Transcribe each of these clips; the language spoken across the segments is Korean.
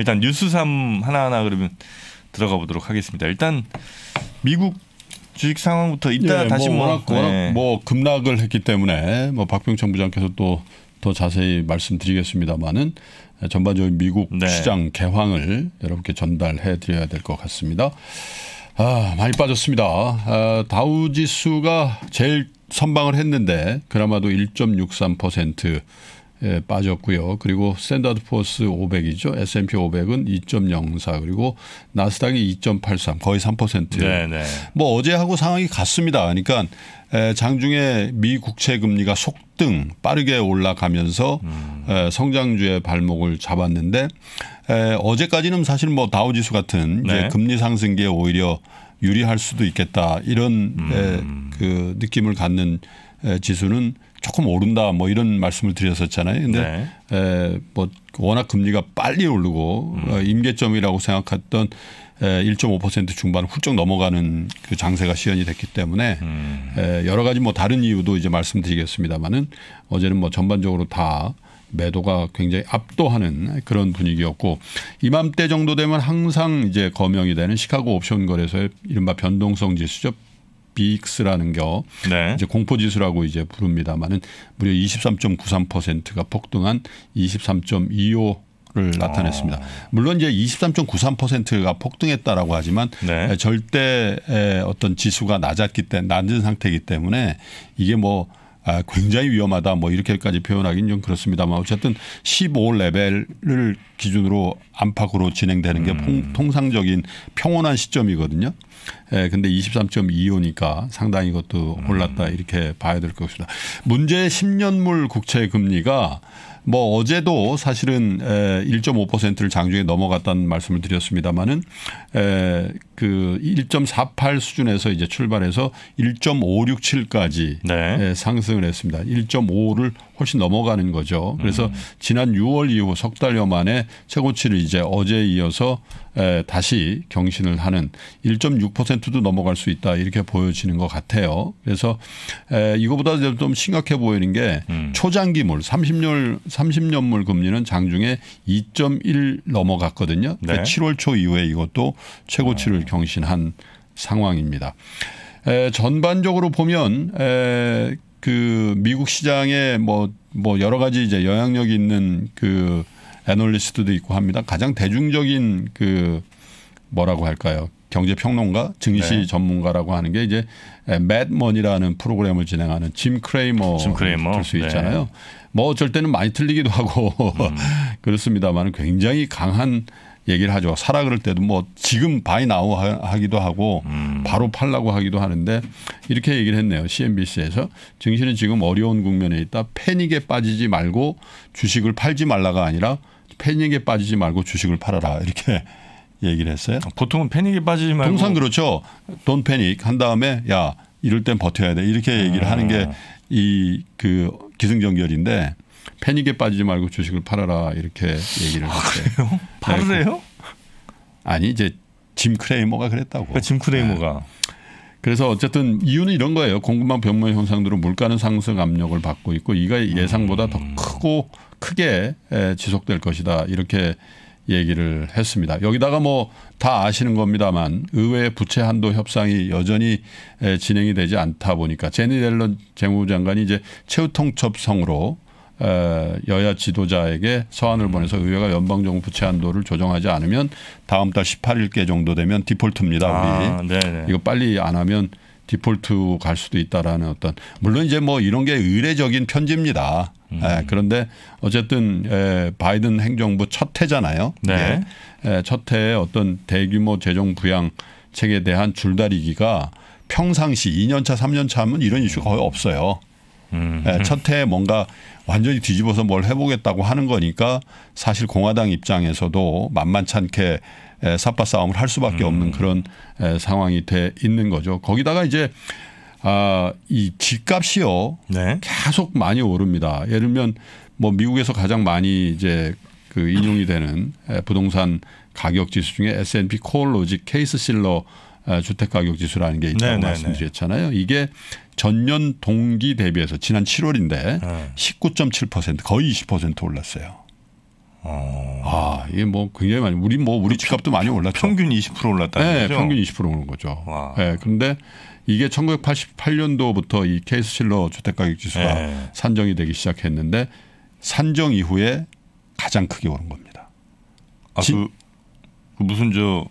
일단 뉴스삼 하나하나 그러면 들어가 보도록 하겠습니다. 일단 미국 주식 상황부터 이따 예, 다시 뭐, 뭐 워낙, 네. 워낙 뭐 급락을 했기 때문에 뭐 박병천 부장께서 또 더 자세히 말씀드리겠습니다만은 전반적인 미국 네. 시장 개황을 여러분께 전달해 드려야 될 것 같습니다. 아, 많이 빠졌습니다. 아, 다우 지수가 제일 선방을 했는데 그나마도 1.63% 예, 빠졌고요. 그리고 샌더드 포스 500이죠. S&P 500은 2.04 그리고 나스닥이 2.83 거의 3%. 네네. 뭐 어제하고 상황이 같습니다. 그러니까 장중에 미 국채 금리가 속등 빠르게 올라가면서 음. 성장주의 발목을 잡았는데 어제까지는 사실 뭐 다우지수 같은 네. 금리 상승기에 오히려 유리할 수도 있겠다 이런 음. 그 느낌을 갖는 지수는 조금 오른다 뭐 이런 말씀을 드렸었잖아요. 근데 네. 에뭐 워낙 금리가 빨리 오르고 음. 어, 임계점이라고 생각했던 1.5% 중반 훌쩍 넘어가는 그 장세가 시연이 됐기 때문에 음. 에 여러 가지 뭐 다른 이유도 이제 말씀드리겠습니다만은 어제는 뭐 전반적으로 다 매도가 굉장히 압도하는 그런 분위기였고 이맘때 정도 되면 항상 이제 거명이 되는 시카고 옵션 거래소의 이른바 변동성 지수죠. b 스라는겨 네. 이제 공포 지수라고 이제 부릅니다만은 무려 23.93%가 폭등한 23.25를 나타냈습니다. 아. 물론 이제 23.93%가 폭등했다라고 하지만 네. 절대 어떤 지수가 낮았기 때문에 낮은 상태이기 때문에 이게 뭐 아, 굉장히 위험하다 뭐 이렇게까지 표현하기는 좀 그렇습니다만 어쨌든 15 레벨을 기준으로 안팎으로 진행되는 게 음. 통상적인 평온한 시점이거든요. 예, 근데 23.25니까 상당히 이것도 음. 올랐다 이렇게 봐야 될 것입니다. 문제 10년물 국채 금리가 뭐 어제도 사실은 1.5%를 예, 장중에 넘어갔다는 말씀을 드렸습니다마는 예, 그1.48 수준에서 이제 출발해서 1.567까지 네. 예, 상승을 했습니다. 1.5를 훨씬 넘어가는 거죠. 그래서 음. 지난 6월 이후 석 달여 만에 최고치를 이제 어제 이어서 다시 경신을 하는 1도 넘어갈 수 있다 이렇게 보여지는 것 같아요. 그래서 이거보다 좀 심각해 보이는 게 음. 초장기물 30년 30년물 금리는 장중에 2.1 넘어갔거든요. 그러니까 네. 그러니까 7월 초 이후에 이것도 최고치를 아. 경신한 상황입니다. 에, 전반적으로 보면 에, 그 미국 시장에 뭐뭐 뭐 여러 가지 이제 영향력 있는 그 애널리스트도 있고 합니다. 가장 대중적인 그 뭐라고 할까요? 경제 평론가, 증시 네. 전문가라고 하는 게 이제 맷먼이라는 프로그램을 진행하는 짐 크레이머 짐수 네. 있잖아요. 네. 뭐 어쩔 때는 많이 틀리기도 하고 음. 그렇습니다만 굉장히 강한 얘기를 하죠. 사라 그럴 때도 뭐 지금 바이 나우 하기도 하고 음. 바로 팔라고 하기도 하는데 이렇게 얘기를 했네요. CNBC에서 증시는 지금 어려운 국면에 있다. 패닉에 빠지지 말고 주식을 팔지 말라가 아니라 패닉에 빠지지 말고 주식을 팔아라 이렇게 얘기를 했어요. 보통은 패닉에 빠지지 말고 통상 그렇죠. 돈 패닉 한 다음에 야 이럴 땐 버텨야 돼 이렇게 얘기를 음. 하는 게 이그 아. 기승전결인데 패닉에 빠지지 말고 주식을 팔아라 이렇게 얘기를 아, 그래요? 네, 팔으래요? 그, 아니 이제 짐 크레이머가 그랬다고. 그러니까 짐 크레이머가. 네. 그래서 어쨌든 이유는 이런 거예요. 공급망 변모 현상들로 물가는 상승 압력을 받고 있고 이가 음. 예상보다 음. 더 크고 크게 지속될 것이다 이렇게 얘기를 했습니다. 여기다가 뭐 다 아시는 겁니다만 의회 부채 한도 협상이 여전히 진행이 되지 않다 보니까 제니 델런 재무부 장관이 이제 최우 통첩성으로 여야 지도자에게 서한을 음. 보내서 의회가 연방정부 부채 한도를 조정하지 않으면 다음 달1 8일개 정도 되면 디폴트입니다. 우리 아, 이거 빨리 안 하면 디폴트 갈 수도 있다라는 어떤 물론 이제 뭐 이런 게 의례적인 편지입니다. 음. 예, 그런데 어쨌든 에, 예, 바이든 행정부 첫 해잖아요. 네. 예, 첫 해에 어떤 대규모 재정 부양 책에 대한 줄다리기가 평상시 2년차, 3년차 하면 이런 이슈가 거의 없어요. 음. 예, 첫 해에 뭔가 완전히 뒤집어서 뭘 해보겠다고 하는 거니까 사실 공화당 입장에서도 만만찮게 사파 싸움을 할 수밖에 없는 음. 그런 상황이 돼 있는 거죠. 거기다가 이제 아, 이 집값이요. 네. 계속 많이 오릅니다. 예를 들면 뭐 미국에서 가장 많이 이제 그 인용이 되는 부동산 가격 지수 중에 S&P 코어 로직 케이스 실러 주택 가격 지수라는 게 있다고 네, 네, 네. 말씀드렸잖아요. 이게 전년 동기 대비해서 지난 7월인데 네. 19.7% 거의 20% 올랐어요. 어. 아 이게 뭐 굉장히 많이 우리 뭐 우리 집값도 많이 올랐죠. 평균 20% 올랐다는 네, 거죠. 평균 20% 오른 거죠. 와. 네, 그런데 이게 1988년도부터 이 케이스 실러 주택가격 지수가 네. 산정이 되기 시작했는데 산정 이후에 가장 크게 오른 겁니다. 아, 그, 그 무슨 저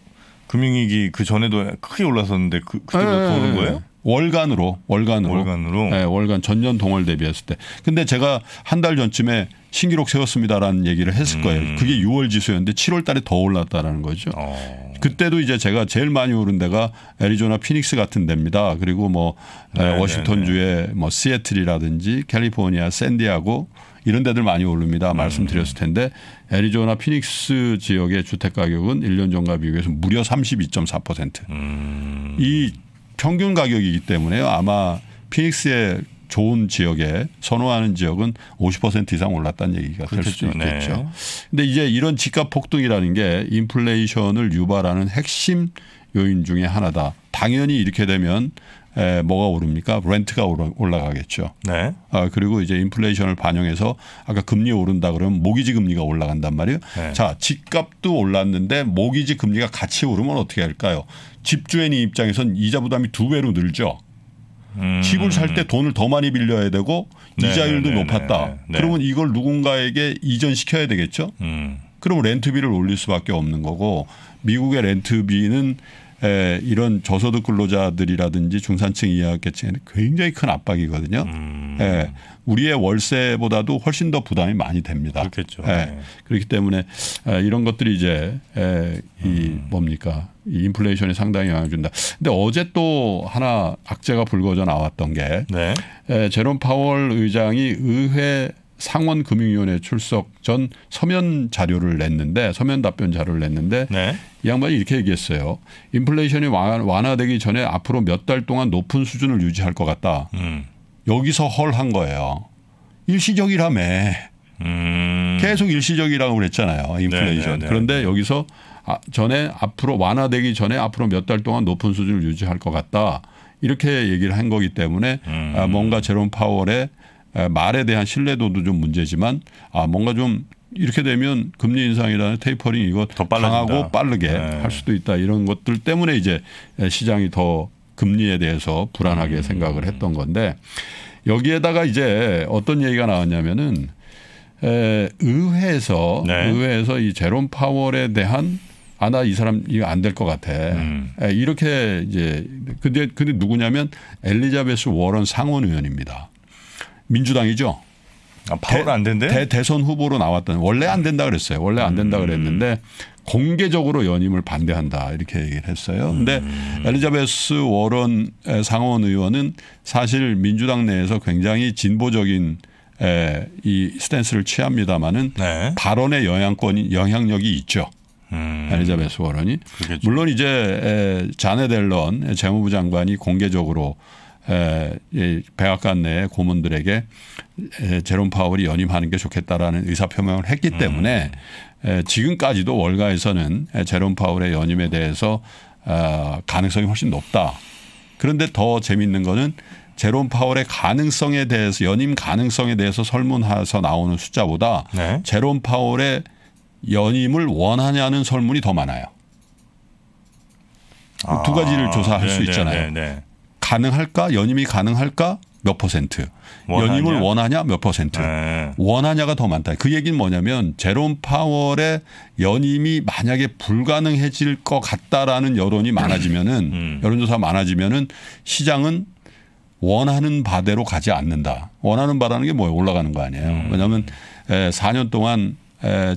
금융위기 그 전에도 크게 올랐었는데 그, 그때부터 네, 오른 거예요? 월간으로 월간으로 월간으로 네, 월간 전년 동월 대비했을 때 근데 제가 한 달 전쯤에 신기록 세웠습니다라는 얘기를 했을 거예요. 음. 그게 6월 지수였는데 7월 달에 더 올랐다라는 거죠. 어. 그때도 이제 제가 제일 많이 오른 데가 애리조나 피닉스 같은 데입니다. 그리고 뭐 네네네. 워싱턴주의 네. 뭐 시애틀이라든지 캘리포니아 샌디아고 이런 데들 많이 오릅니다. 음. 말씀드렸을 텐데 애리조나 피닉스 지역의 주택 가격은 1년 전과 비교해서 무려 32.4%. 음. 이 평균 가격이기 때문에 아마 피닉스의 좋은 지역에 선호하는 지역은 50% 이상 올랐다는 얘기가 그렇겠 될수 네. 있겠죠. 네. 근데 이제 이런 집값 폭등이라는 게 인플레이션을 유발하는 핵심 요인 중의 하나다. 당연히 이렇게 되면 에, 뭐가 오릅니까? 렌트가 올라가겠죠. 네. 아, 그리고 이제 인플레이션을 반영해서 아까 금리 오른다 그러면 모기지 금리가 올라간단 말이에요. 네. 자, 집값도 올랐는데 모기지 금리가 같이 오르면 어떻게 할까요? 집주인이 입장에선 이자 부담이 두 배로 늘죠. 음. 집을 살 때 돈을 더 많이 빌려야 되고 네. 이자율도 네, 네, 높았다. 네, 그러면 이걸 누군가에게 이전시켜야 되겠죠. 음. 그럼 렌트비를 올릴 수밖에 없는 거고 미국의 렌트비는 에, 예, 이런 저소득 근로자들이라든지 중산층 이하 계층에는 굉장히 큰 압박이거든요. 음. 에, 예, 우리의 월세보다도 훨씬 더 부담이 많이 됩니다. 그렇겠죠. 에, 예, 네. 그렇기 때문에 에, 아, 이런 것들이 이제 에, 이 음. 뭡니까 이 인플레이션에 상당히 영향을 준다. 근데 어제 또 하나 악재가 불거져 나왔던 게 네. 에, 제롬 파월 의장이 의회 상원금융위원회 출석 전 서면 자료를 냈는데 서면 답변 자료를 냈는데 네. 이 양반이 이렇게 얘기했어요. 인플레이션이 완화되기 전에 앞으로 몇 달 동안 높은 수준을 유지할 것 같다. 음. 여기서 헐 한 거예요. 일시적이라며. 음. 계속 일시적이라고 그랬잖아요. 인플레이션. 네네네. 네, 네, 그런데 네. 여기서 아, 전에 앞으로 완화되기 전에 앞으로 몇 달 동안 높은 수준을 유지할 것 같다. 이렇게 얘기를 한 거기 때문에 음. 아, 뭔가 제롬 파월의 말에 대한 신뢰도도 좀 문제지만 아 뭔가 좀 이렇게 되면 금리 인상이라는 테이퍼링 이거 더빨라진 강하고 빠르게 네. 할 수도 있다 이런 것들 때문에 이제 시장이 더 금리에 대해서 불안하게 음. 생각을 했던 건데 여기에다가 이제 어떤 얘기가 나왔냐면은 에, 의회에서 네. 의회에서 이 제롬 파월에 대한 아 나 이 사람 이거 안 될 것 같아 음. 에, 이렇게 이제 근데 근데 누구냐면 엘리자베스 워런 상원 의원입니다. 민주당이죠. 아, 바로 안 된대. 대 대선 후보로 나왔던 원래 안 된다 그랬어요. 원래 안 된다 음. 그랬는데 공개적으로 연임을 반대한다 이렇게 얘기를 했어요. 근데 음. 엘리자베스 워런 상원 의원은 사실 민주당 내에서 굉장히 진보적인 에, 이 스탠스를 취합니다마는 네. 발언의 영향권이 영향력이 있죠. 음. 엘리자베스 워런이 물론 이제 에, 자네 델런 재무부 장관이 공개적으로 백악관 내 고문들에게 제롬 파월이 연임하는 게 좋겠다라는 의사표명을 했기 때문에 음. 지금까지도 월가에서는 제롬 파월의 연임에 대해서 아, 가능성이 훨씬 높다. 그런데 더 재미있는 거는 제롬 파월의 가능성에 대해서 연임 가능성에 대해서 설문해서 나오는 숫자보다 네. 제롬 파월의 연임을 원하냐는 설문이 더 많아요. 아. 두 가지를 아. 조사할 네, 수 네, 있잖아요. 네, 네. 가능할까? 연임이 가능할까? 몇 퍼센트. 원하냐? 연임을 원하냐? 몇 퍼센트. 네. 원하냐가 더 많다. 그 얘기는 뭐냐면 제롬 파월의 연임이 만약에 불가능해질 것 같다라는 여론이 많아지면은 음. 음. 여론조사가 많아지면은 시장은 원하는 바대로 가지 않는다. 원하는 바라는 게 뭐예요? 올라가는 거 아니에요. 음. 왜냐하면 4년 동안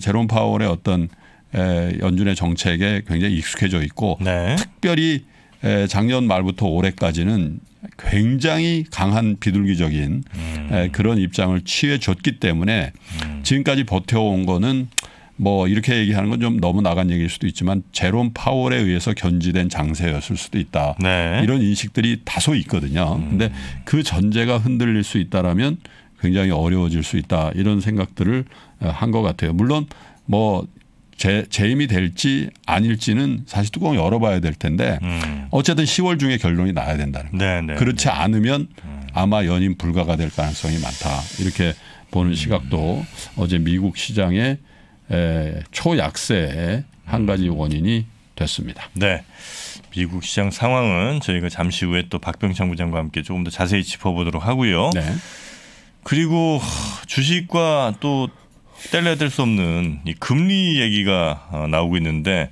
제롬 파월의 어떤 연준의 정책에 굉장히 익숙해져 있고 네. 특별히 작년 말부터 올해까지는 굉장히 강한 비둘기적인 음. 그런 입장을 취해줬기 때문에 음. 지금까지 버텨온 거는 뭐 이렇게 얘기하는 건 좀 너무 나간 얘기일 수도 있지만 제롬 파월에 의해서 견지된 장세였을 수도 있다. 네. 이런 인식들이 다소 있거든요. 음. 근데 그 전제가 흔들릴 수 있다라면 굉장히 어려워질 수 있다. 이런 생각들을 한 것 같아요. 물론 뭐 재, 임이 될지 아닐지는 사실 뚜껑 열어봐야 될 텐데 음. 어쨌든 10월 중에 결론이 나야 된다는 거예요. 네네. 네, 그렇지 네. 않으면 음. 아마 연임 불가가 될 가능성이 많다. 이렇게 보는 음. 시각도 어제 미국 시장의 에, 초약세의 한 가지 음. 원인이 됐습니다. 네. 미국 시장 상황은 저희가 그 잠시 후에 또 박병창 부장과 함께 조금 더 자세히 짚어보도록 하고요. 네. 그리고 주식과 또 뗄려야될수 없는 이 금리 얘기가 어, 나오고 있는데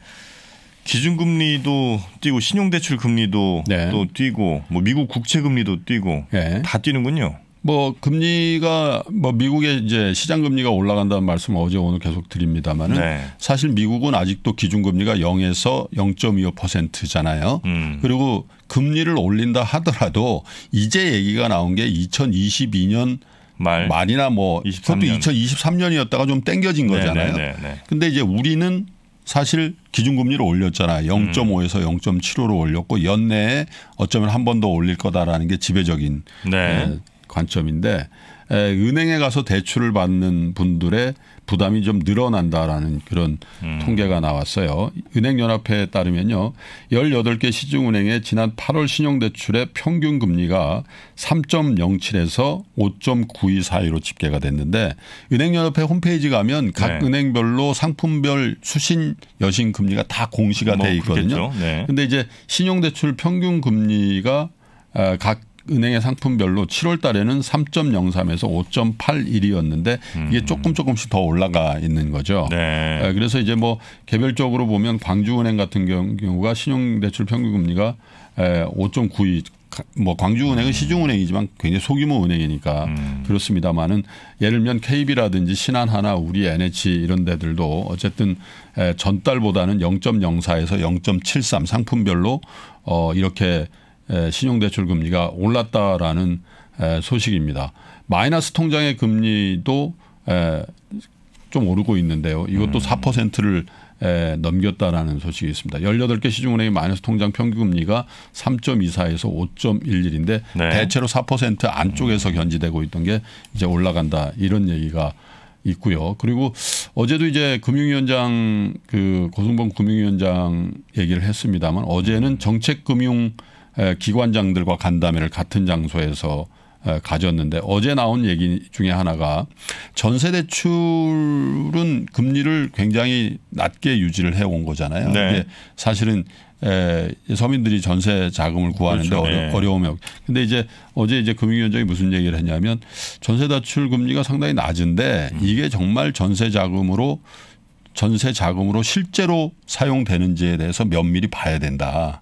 기준금리도 뛰고 신용대출 금리도 네. 또 뛰고 뭐 미국 국채금리도 뛰고 네. 다 뛰는군요. 뭐 금리가 뭐 미국의 이제 시장 금리가 올라간다는 말씀 어제 오늘 계속 드립니다만은 네. 사실 미국은 아직도 기준 금리가 0에서 0.25%잖아요. 음. 그리고 금리를 올린다 하더라도 이제 얘기가 나온 게 2022년 말 말이나 뭐 23년. 그것도 2023년이었다가 좀 땡겨진 네, 거잖아요. 네네네. 네, 네. 근데 이제 우리는 사실 기준금리를 올렸잖아요. 0.5에서 0.75로 음. 올렸고 연내에 어쩌면 한 번 더 올릴 거다라는 게 지배적인 네. 관점인데 은행에 가서 대출을 받는 분들의 부담이 좀 늘어난다라는 그런 음. 통계가 나왔어요. 은행연합회에 따르면요. 18개 시중은행의 지난 8월 신용대출의 평균 금리가 3.07에서 5.92 사이로 집계가 됐는데 은행연합회 홈페이지 가면 각 네. 은행별로 상품별 수신 여신 금리가 다 공시가 뭐돼 있거든요. 그런데 네. 이제 신용대출 평균 금리가 아, 각 은행의 상품별로 7월 달에는 3.03에서 5.81이었는데 음. 이게 조금 조금씩 더 올라가 있는 거죠. 네. 아, 그래서 이제 뭐 개별적으로 보면 광주은행 같은 경우가 신용대출 평균금리가 5.92. 뭐 광주은행은 음. 시중은행이지만 굉장히 소규모 은행이니까 음. 그렇습니다만은 예를 들면 KB라든지 신한하나 우리 NH 이런 데들도 어쨌든 전달보다는 0.04에서 0.73 상품별로 어 이렇게 신용대출 금리가 올랐다라는 소식입니다. 마이너스 통장의 금리도 좀 오르고 있는데요. 이것도 4%를 음. 넘겼다라는 소식이 있습니다. 18개 시중은행의 마이너스 통장 평균금리가 3.24에서 5.11인데 네. 대체로 4% 안쪽에서 음. 견지되고 있던 게 이제 올라간다 이런 얘기가 있고요. 그리고 어제도 이제 금융위원장 그 고승범 금융위원장 얘기를 했습니다만 어제는 음. 정책금융 기관장들과 간담회를 같은 장소에서 가졌는데 어제 나온 얘기 중에 하나가 전세 대출은 금리를 굉장히 낮게 유지를 해온 거잖아요. 네. 이게 사실은 에, 서민들이 전세 자금을 구하는데 그렇죠. 어려, 네. 어려우면 근데 이제 어제 이제 금융위원장이 무슨 얘기를 했냐면 전세 대출 금리가 상당히 낮은데 음. 이게 정말 전세 자금으로 전세 자금으로 실제로 사용되는지에 대해서 면밀히 봐야 된다.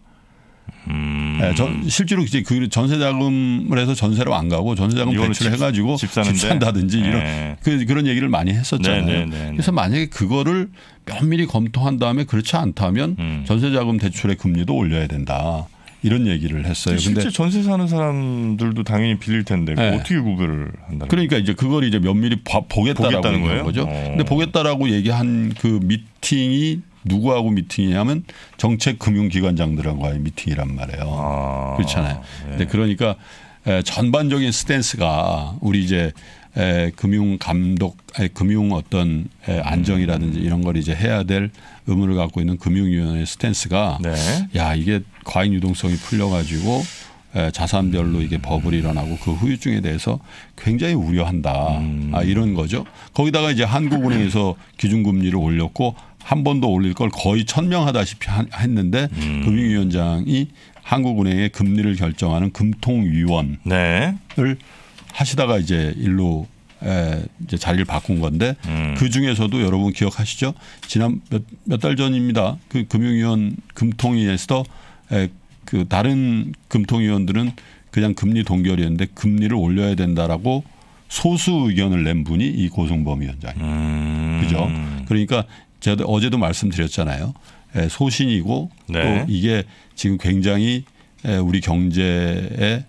예, 음. 네, 저, 실제로 이제 그 전세자금을 해서 전세로 안 가고 전세자금 대출을 해가지고 집, 집, 집 산다든지 이런 네. 그, 그런 얘기를 많이 했었잖아요. 네, 네, 네, 네, 그래서 만약에 그거를 면밀히 검토한 다음에 그렇지 않다면 음. 전세자금 대출의 금리도 올려야 된다. 이런 얘기를 했어요. 실제 전세 사는 사람들도 당연히 빌릴 텐데 예. 어떻게 구별을 한다는 그러니까 이제 그걸 이제 면밀히 봐, 보겠다라고 보겠다는 거예요? 거죠. 어. 근데 보겠다라고 얘기한 그 미팅이 누구하고 미팅이냐면 정책금융기관장들하고 의 미팅이란 말이에요. 아, 그렇잖아요. 예. 그러니까 전반적인 스탠스가 우리 이제 에, 금융 감독, 금융 어떤 에, 안정이라든지 이런 걸 이제 해야 될 의무를 갖고 있는 금융위원회 스탠스가 네. 야 이게 과잉 유동성이 풀려가지고 에, 자산별로 이게 버블이 일어나고 그 후유증에 대해서 굉장히 우려한다. 아, 음. 아, 이런 거죠. 거기다가 이제 한국은행에서 기준금리를 올렸고 한번더 올릴 걸 거의 천명하다시피 했는데 음. 금융위원장이 한국은행의 금리를 결정하는 금통위원을 네. 하시다가 이제 일로 에, 이제 자리를 바꾼 건데 음. 그 중에서도 여러분 기억하시죠? 지난 몇달 몇 전입니다. 그 금융위원 금통위에서 에, 그 다른 금통위원들은 그냥 금리 동결이었는데 금리를 올려야 된다라고 소수 의견을 낸 분이 이 고승범 위원장이에요 음. 그죠? 그러니까 제가 어제도 말씀드렸잖아요. 예, 소신이고 네. 또 이게 지금 굉장히 예, 우리 경제에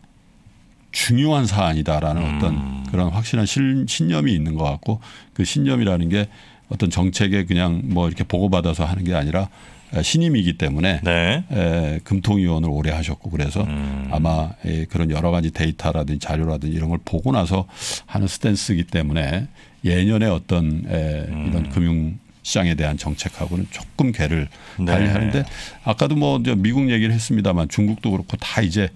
중요한 사안이다라는 음. 어떤 그런 확실한 신, 념이 있는 것 같고 그 신념이라는 게 어떤 정책에 그냥 뭐 이렇게 보고받아서 하는 게 아니라 예, 신임이기 때문에 네. 금통위원을 오래 하셨고 그래서 음. 아마 그런 여러 가지 데이터라든지 자료라든지 이런 걸 보고 나서 하는 스탠스이기 때문에 예년에 어떤 이런 음. 금융 시장에 대한 정책하고는 조금 괴를 달리하는데 네. 아까도 뭐 미국 얘기를 했습니다만 중국도 그렇고 다 이제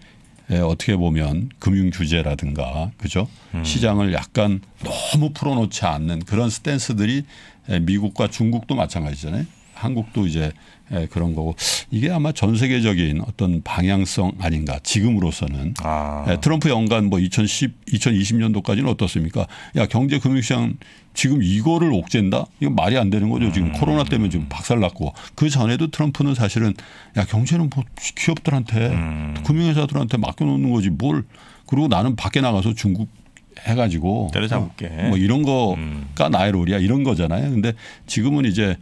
예, 어떻게 보면 금융 규제라든가 그죠 음. 시장을 약간 너무 풀어놓지 않는 그런 스탠스들이 예, 미국과 중국도 마찬가지잖아요. 한국도 이제 예, 그런 거고 이게 아마 전 세계적인 어떤 방향성 아닌가 지금으로서는 아. 트럼프 연간 뭐 2010, 2020년도까지는 어떻습니까? 야 경제 금융시장 지금 이거를 옥죄인다? 이건 말이 안 되는 거죠. 지금 음. 코로나 때문에 지금 박살났고 그 전에도 트럼프는 사실은 야 경제는 뭐 기업들한테 음. 금융회사들한테 맡겨놓는 거지 뭘 그리고 나는 밖에 나가서 중국 해가지고 때려잡을게 어, 뭐 이런 거가 음. 나의 롤이야 이런 거잖아요. 근데 지금은 이제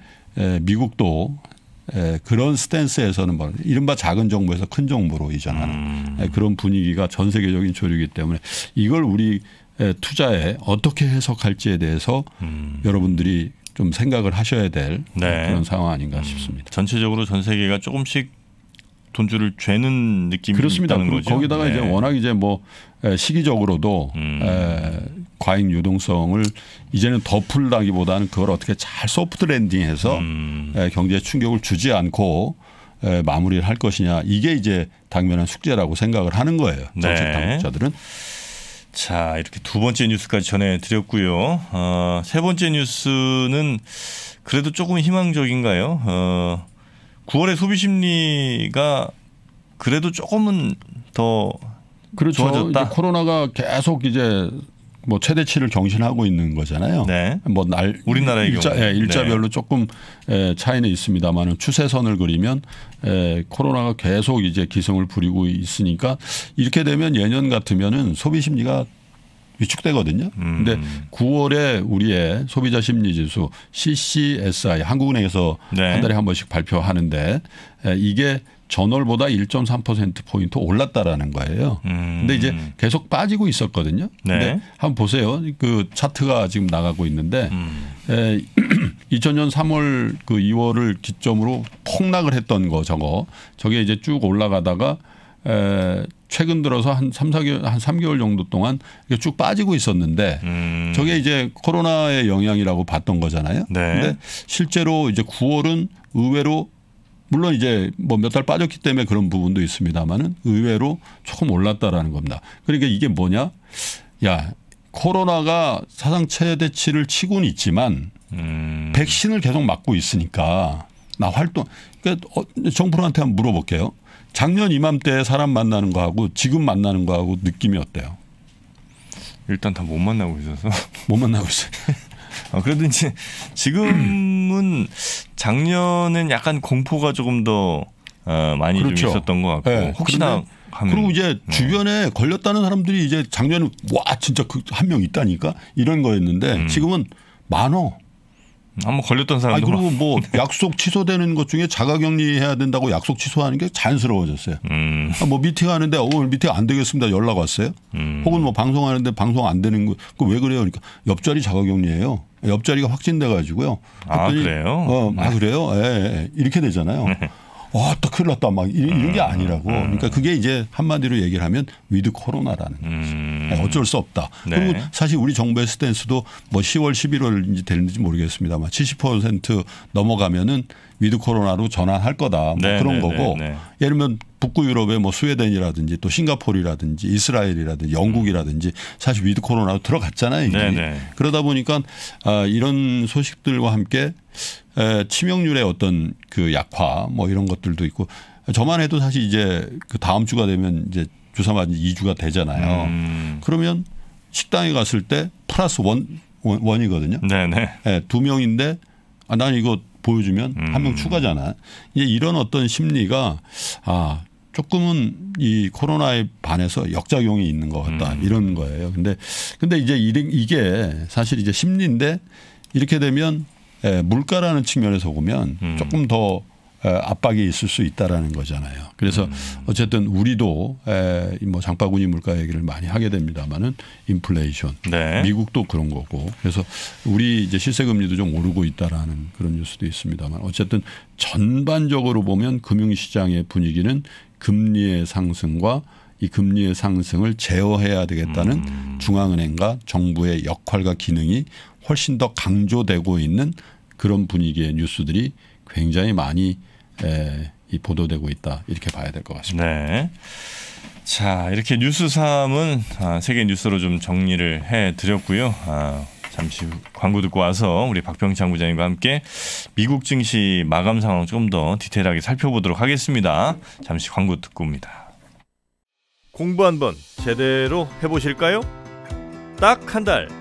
미국도 예, 그런 스탠스에서는 뭐 이른바 작은 정부에서 큰 정부로 이전하는 음. 예, 그런 분위기가 전 세계적인 조류이기 때문에 이걸 우리 예, 투자에 어떻게 해석할지에 대해서 음. 여러분들이 좀 생각을 하셔야 될 네. 그런 상황 아닌가 싶습니다. 음. 전체적으로 전 세계가 조금씩 돈줄을 죄는 느낌이 그렇습니다. 있다는 거죠. 거기다가 네. 이제 워낙 이제 뭐 시기적으로도 음. 과잉 유동성을 이제는 더 풀다기보다는 그걸 어떻게 잘 소프트 랜딩해서 음. 경제에 충격을 주지 않고 마무리를 할 것이냐 이게 이제 당면한 숙제라고 생각을 하는 거예요. 네. 정책 당국자들은. 자 이렇게 두 번째 뉴스까지 전해드렸고요. 어, 세 번째 뉴스는 그래도 조금 희망적인가요? 어, 9월에 소비 심리가 그래도 조금은 더 그렇죠. 좋아졌다. 코로나가 계속 이제 뭐 최대치를 경신하고 있는 거잖아요. 네. 뭐날 우리나라의 일자, 예, 네. 일자별로 네. 조금 예, 차이는 있습니다만은 추세선을 그리면 예, 코로나가 계속 이제 기승을 부리고 있으니까 이렇게 되면 예년 같으면은 소비 심리가 위축되거든요. 음. 근데 9월에 우리의 소비자 심리 지수 CCSI 한국은행에서 네. 한 달에 한 번씩 발표하는데 이게 전월보다 1.3% 포인트 올랐다라는 거예요. 음. 근데 이제 음. 계속 빠지고 있었거든요. 네. 근데 한번 보세요. 그 차트가 지금 나가고 있는데 음. 에, 2000년 3월 그 2월을 기점으로 폭락을 했던 거 저거 저게 이제 쭉 올라가다가 에, 최근 들어서 한 3, 4개월, 한 3개월 정도 동안 쭉 빠지고 있었는데 음. 저게 이제 코로나의 영향이라고 봤던 거잖아요. 네. 근데 실제로 이제 9월은 의외로 물론 이제 뭐 몇 달 빠졌기 때문에 그런 부분도 있습니다만은 의외로 조금 올랐다라는 겁니다. 그러니까 이게 뭐냐? 야, 코로나가 사상 최대치를 치고는 있지만 음. 백신을 계속 맞고 있으니까 나 활동 그러니까 어, 정부한테 한번 물어볼게요. 작년 이맘때 사람 만나는 거하고 지금 만나는 거하고 느낌이 어때요? 일단 다 못 만나고 있어서 못 만나고 있어요. 아, 그래도 이제 지금은 작년엔 약간 공포가 조금 더 어, 많이 그렇죠. 좀 있었던 것 같고 네. 혹시나 하면, 그리고 이제 네. 주변에 걸렸다는 사람들이 이제 작년에 와 진짜 그한 명 있다니까 이런 거였는데 음. 지금은 많어. 음, 한번 걸렸던 사람도. 아니, 그리고 뭐 네. 약속 취소되는 것 중에 자가격리해야 된다고 약속 취소하는 게 자연스러워졌어요. 음. 아, 뭐 미팅 하는데 어, 오늘 미팅 안 되겠습니다 연락 왔어요. 음. 혹은 뭐 방송하는데 방송 안 되는 거 그 왜 그래요? 그러니까 옆자리 자가격리예요. 옆자리가 확진돼 가지고요. 아 그래요? 어, 아 네. 그래요? 예, 예, 예. 이렇게 되잖아요. 네. 와, 또 큰일 났다. 막 이런 게 음, 아니라고. 음, 음. 그러니까 그게 이제 한마디로 얘기를 하면 위드 코로나라는 거죠. 네, 어쩔 수 없다. 네. 그리고 사실 우리 정부의 스탠스도 뭐 10월 11월인지 되는지 모르겠습니다만 70% 넘어가면은 위드 코로나로 전환할 거다. 뭐 네, 그런 네, 네 거고 네. 예를 들면 북구 유럽의 뭐 스웨덴이라든지 또 싱가포르라든지 이스라엘이라든지 영국이라든지 사실 위드 코로나로 들어갔잖아요. 그러다 보니까 아, 이런 소식들과 함께 치명률의 어떤 그 약화 뭐 이런 것들도 있고 저만 해도 사실 이제 그 다음 주가 되면 이제 주사 맞은 지 2주가 되잖아요. 음. 그러면 식당에 갔을 때 플러스 원, 원 이거든요 네네. 네, 두 명인데 아, 난 이거 보여주면 음. 한명 추가잖아. 이제 이런 어떤 심리가 아 조금은 이 코로나에 반해서 역작용이 있는 것 같다 음. 이런 거예요. 근데 근데 이제 이게 사실 이제 심리인데 이렇게 되면 예, 물가라는 측면에서 보면 음. 조금 더 압박이 있을 수 있다라는 거잖아요. 그래서 음. 어쨌든 우리도 뭐 장바구니 물가 얘기를 많이 하게 됩니다만은 인플레이션, 네. 미국도 그런 거고 그래서 우리 이제 실세금리도 좀 오르고 있다라는 그런 뉴스도 있습니다만 어쨌든 전반적으로 보면 금융시장의 분위기는 금리의 상승과 이 금리의 상승을 제어해야 되겠다는 음. 중앙은행과 정부의 역할과 기능이 훨씬 더 강조되고 있는 그런 분위기의 뉴스들이 굉장히 많이 에, 이 보도되고 있다 이렇게 봐야 될 것 같습니다. 네. 자 이렇게 뉴스 3은 아, 세계 뉴스로 좀 정리를 해 드렸고요. 아, 잠시 광고 듣고 와서 우리 박병창 부장님과 함께 미국 증시 마감 상황 좀더 디테일하게 살펴보도록 하겠습니다. 잠시 광고 듣고 옵니다. 공부 한번 제대로 해보실까요? 딱 한 달.